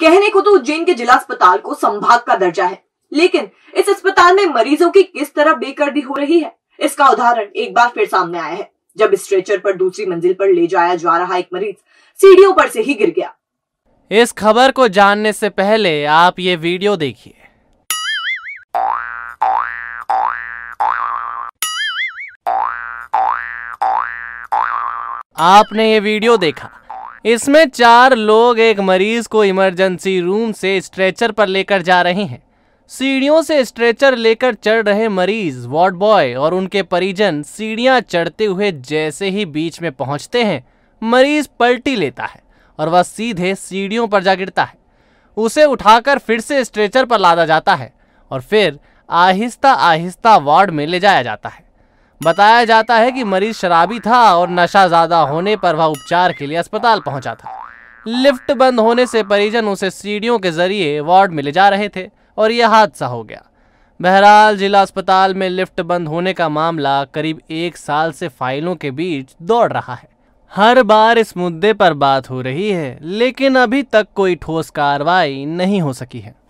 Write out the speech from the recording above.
कहने को तो उज्जैन के जिला अस्पताल को संभाग का दर्जा है लेकिन इस अस्पताल में मरीजों की किस तरह बेकर्दी हो रही है इसका उदाहरण एक बार फिर सामने आया है जब स्ट्रेचर पर दूसरी मंजिल पर ले जाया जा रहा एक मरीज सीढ़ियों पर से ही गिर गया इस खबर को जानने से पहले आप ये वीडियो देखिए आपने ये वीडियो देखा इसमें चार लोग एक मरीज को इमरजेंसी रूम से स्ट्रेचर पर लेकर जा रहे हैं सीढ़ियों से स्ट्रेचर लेकर चढ़ रहे मरीज वार्ड बॉय और उनके परिजन सीढ़ियां चढ़ते हुए जैसे ही बीच में पहुंचते हैं मरीज पलटी लेता है और वह सीधे सीढ़ियों पर जा गिरता है उसे उठाकर फिर से स्ट्रेचर पर लादा जाता है और फिर आहिस्ता आहिस्ता वार्ड में ले जाया जाता है बताया जाता है कि मरीज शराबी था और नशा ज्यादा होने पर वह उपचार के लिए अस्पताल पहुंचा था लिफ्ट बंद होने से परिजन उसे सीढ़ियों के जरिए वार्ड में ले जा रहे थे और यह हादसा हो गया बहरहाल जिला अस्पताल में लिफ्ट बंद होने का मामला करीब एक साल से फाइलों के बीच दौड़ रहा है हर बार इस मुद्दे पर बात हो रही है लेकिन अभी तक कोई ठोस कार्रवाई नहीं हो सकी है